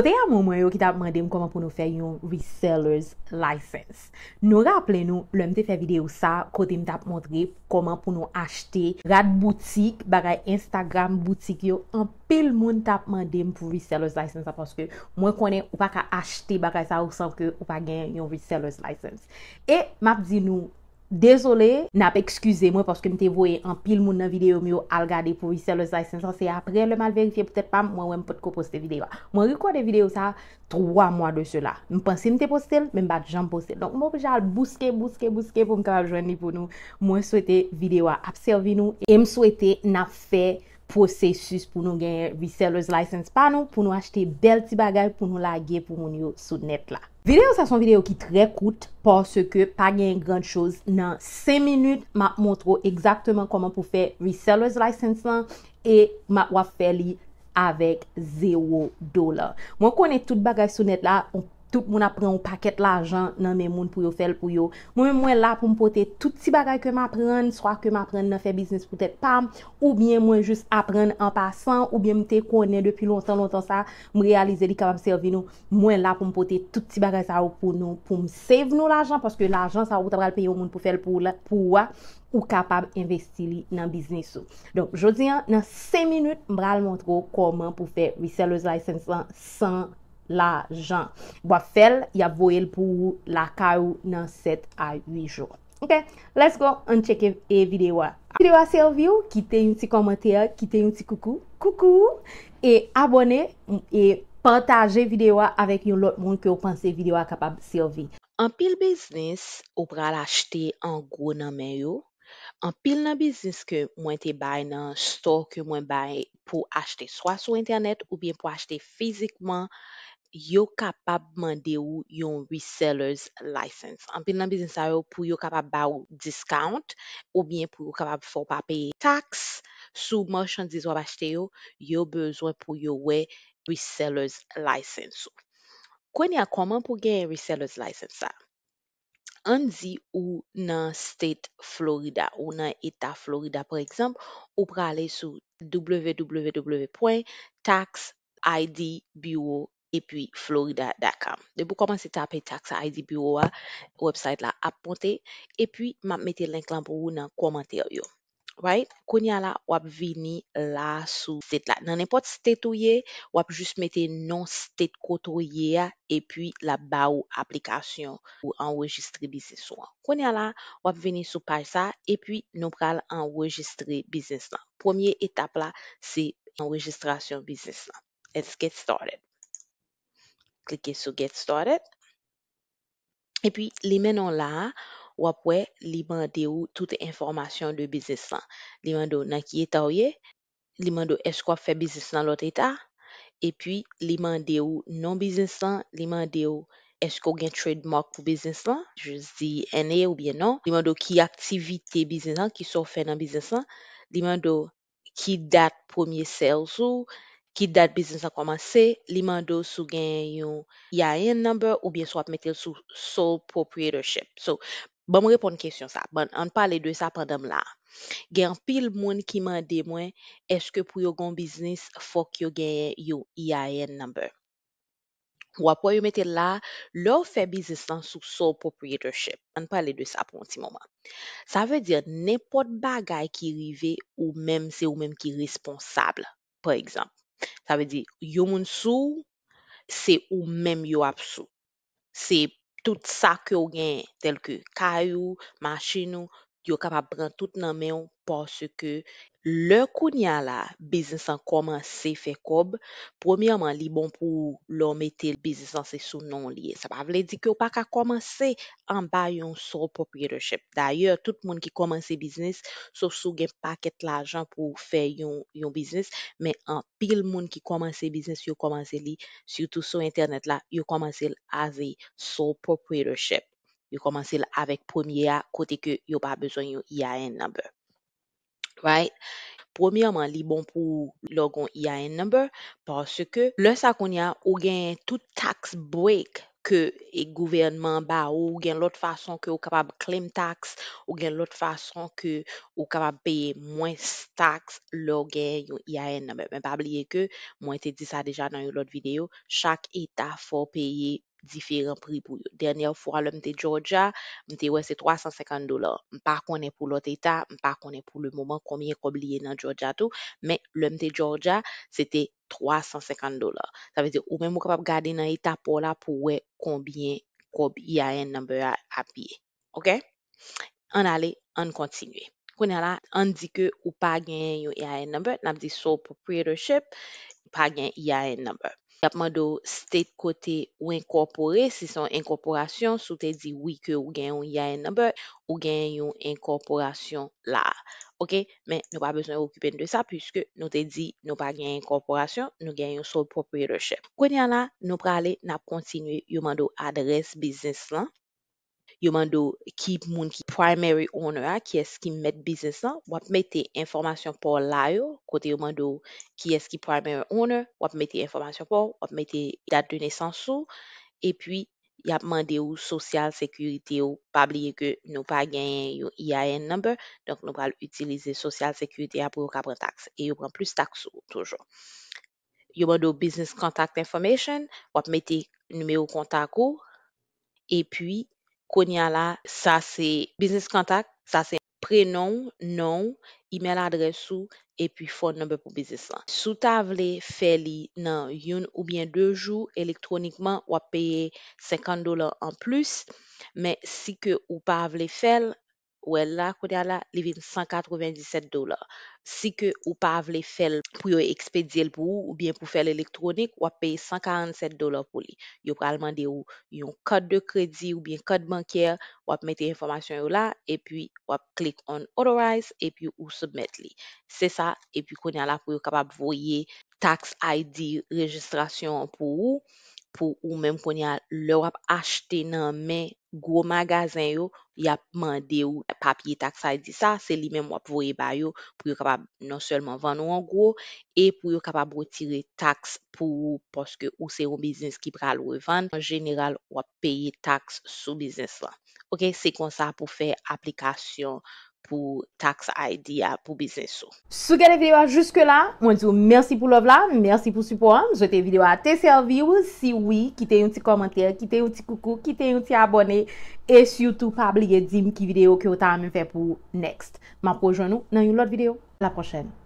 Kote ya moun mwen yo ki tap mandem koman pou nou fe yon reseller's license. Nou ra aple nou, lèm te fe videyo sa, kote m tap mandre koman pou nou achete. Rad boutik, bagay Instagram boutik yo, anpe l moun tap mandem pou reseller's license. Sa paske mwen konen ou pa ka achete bagay sa ou sanf ke ou pa gen yon reseller's license. E map di nou... Desole, na pe ekskuse mwen paske mte voye an pil moun nan videyo mwen al gade pou visele zay, sen son se apre le mal verifiye pwetet pam, mwen wè m pot ko poste videyo. Mwen rikwa de videyo sa, 3 mwa de sou la. Mwen panse mte postel, men m'm bat jan postel. Donk mwen obje al buske, buske, buske pou mke al jwenni pou nou. Mwen souete videyo a apsevi nou, e m souete na fe... prosesus pou nou genye reseller's license pa nou, pou nou achete bel ti bagay pou nou lage pou moun yo soudnet la. Video sa son video ki tre koute, porske pa genye grand chouz nan 5 min, ma montre exactement koman pou fe reseller's license la, e ma wap fe li avek 0 dolar. Mwen konen tout bagay soudnet la, mwen konen tout bagay soudnet la, tout moun apren ou paket l'ajan nan men moun pou yo fel pou yo. Mwen mwen la pou m'pote tout ti bagay ke m'apren, swa ke m'apren nan fe biznis pou tèt pa, ou bien mwen jist apren an pasan, ou bien mwen te konen depi lontan lontan sa, mwen realize li kabam serve nou, mwen la pou m'pote tout ti bagay sa ou pou nou, pou msev nou l'ajan, poske l'ajan sa ou ta bral peyo moun pou fel pou la pouwa, ou kapab investili nan biznis sou. Don, jodi an, nan se minut, mbral montro koman pou fe reseller's license san 100, la jan. Bo a fel, ya bo el pou la ka ou nan 7 a 8 joun. Ok, let's go and check e videwa. Videwa serv yo, kite yon ti komante ya, kite yon ti koukou. Koukou! E abone, e pantaje videwa avèk yon lot moun ki yo panse videwa kapab servi. An pil biznis, ou pral achete an gwo nan men yo. An pil nan biznis ke mwen te bay nan store ke mwen bay pou achete swa sou internet ou bien pou achete fizikman. yo kapab mande ou yon reseller's license. Anpil nan bizins a yo pou yo kapab ba ou discount, ou bien pou yo kapab fò pa paye tax, sou merchant dizwa bachte yo, yo bezwen pou yo we reseller's license. Kwen ya koman pou gen reseller's license sa? Anzi ou nan state Florida, ou nan eta Florida, pou ekzamp, ou pou gale sou www.taxidburo.com. E pwi florida.com De pou koman se tapen tak sa ID bureau wa website la ap ponte e pwi map mette link lan pou wou nan komanteryo. Right? Konya la wap vini la sou sted la. Nan epot sted ou ye, wap jist mette non sted koto ye e pwi la ba ou aplikasyon ou enregistre biziswa. Konya la wap vini sou paysa e pwi nou pral enregistre bizis la. Premier etap la se enregistra sur bizis la. Let's get started. klike sou Get Started. E pwi, li menon la, wapwe, li mande ou toute informasyon de bizneslan. Li mando, nan ki eta ou ye? Li mando, esko a fe bizneslan lot eta? E pwi, li mande ou non bizneslan, li mande ou esko gen trademark pou bizneslan? Je zi, ene ou bien non? Li mando, ki aktivite bizneslan, ki sou fe nan bizneslan? Li mando, ki dat pwemye sales ou? Li mando, Ki dat biznis an komanse, li mando sou gen yon IIN number ou bien sou ap metel sou sole proprietorship. So, ban moun repon kèsyon sa. Ban, an pa le dwe sa pandem la. Gen pil moun ki mande mwen, eske pou yon gon biznis, fok yon gen yon IIN number. Ou ap wè yon metel la, lò fè biznis lan sou sole proprietorship. An pa le dwe sa pou an ti mouman. Sa vè dir, nepot bagay ki rive ou mèm se ou mèm ki responsable. Per exemple. Sa ve di, yo moun sou, se ou menm yo ap sou. Se tout sa ke ou gen, tel ke kayou, machinou, yo kapap bran tout nan men ou porsi ke. Le koun ya la biznis an komanse fe kob, pwemyaman li bon pou lo metel biznis an se sou non liye. Sa pa vle di ke ou pa ka komanse an ba yon sole proprietorship. Daye, tout moun ki komanse biznis sou sou gen paket la ajan pou fe yon biznis, men an pil moun ki komanse biznis yon komanse li, syoutou sou internet la, yon komanse l avi sole proprietorship. Yon komanse l avik pwemya kote ke yon pa bezwen yon IAN nabè. Vè, premièman li bon pou lò gon IAN number, porsè ke lò sa kon ya, ou gen tout tax break ke e gouvernman ba, ou gen lòt fason ke ou kapab klem tax, ou gen lòt fason ke ou kapab peye mwen tax lò gen yon IAN number. Mè bab liye ke, mwen te di sa deja nan yon lòt video, chak eta fò peye mwen. diferent pri pou yo. Dernye ou fwa le mte Georgia, mte we se 350 dolar. Mpa konen pou lot eta, mpa konen pou le mouman komye kob liye nan Georgia tou, men le mte Georgia, se te 350 dolar. Sa veze, ou men mou kapap gade nan eta pou la pou we kombien kob IIN number a piye. Ok? An ale, an kontinue. Konen la, an di ke ou pa gen yon IIN number, nan di sou proprietorship, ou pa gen IIN number. Yapman do state kote ou inkopore, si son inkoporasyon, sou te di oui ke ou genyon ya en nabè, ou genyon inkoporasyon la. Ok, men nou pa besen okupen de sa, pwiske nou te di nou pa genyon inkoporasyon, nou genyon sole proprietorship. Kwenye an la, nou prale nap kontinuye yonman do adres biznes lan. yo mandou ki moun ki primary owner a, ki eski met bizis nan, wap mette informasyon pou la yo, kote yo mandou ki eski primary owner, wap mette informasyon pou, wap mette dat de nesans ou, e pwi, yo ap mande ou sosyal sekurite ou, pabliye ke nou pa gen yon IIN number, donk nou pal utilize sosyal sekurite a pou yon kabran taks, e yon pren plus taks ou, toujou. Yo mandou bizis kontak informasyon, wap mette nume ou kontak ou, e pwi, Konya la, sa se business contact, sa se prenom, nom, email adresou, epi phone number pou bizis la. Sou ta vle feli nan yon oubyen 2 jou elektronikman, wap peye 50 dolar an plus, me si ke ou pa vle fel, Ouè la, konya la, li vin 197 dolar. Si ke ou pa avle fel pou yo ekspedyel pou ou, ou bien pou fel elektronik, wap pay 147 dolar pou li. Yo pral mande ou yon kod de kredi ou bien kod bankyer, wap mette informasyon yo la, e pi wap klik on authorize, e pi ou submet li. Se sa, e pi konya la pou yo kapab voye tax ID registrasyon pou ou, pou ou menm konya le wap achete nan men, Gwo magazen yo, ya mande yo papye taksay di sa, se li menm wap vwe bayo pou yo kapab non selman vwenn wangwo, e pou yo kapab wotire taks pou ou poske ou se yo biznes ki pral wè vwenn, an jeneral wap peye taks sou biznes la. Ok, se kon sa pou fè aplikasyon, pou tax idea pou biznes sou. Sou gade videwa juske la, mwen di sou mersi pou lov la, mersi pou support, mwen zote videwa te serviu, si wii, kite yon ti komantel, kite yon ti koukou, kite yon ti abone, e syoutou pa blige dim ki videyo ki yo ta ame fe pou next. Ma pou joun nou nan yon lot videyo la pochene.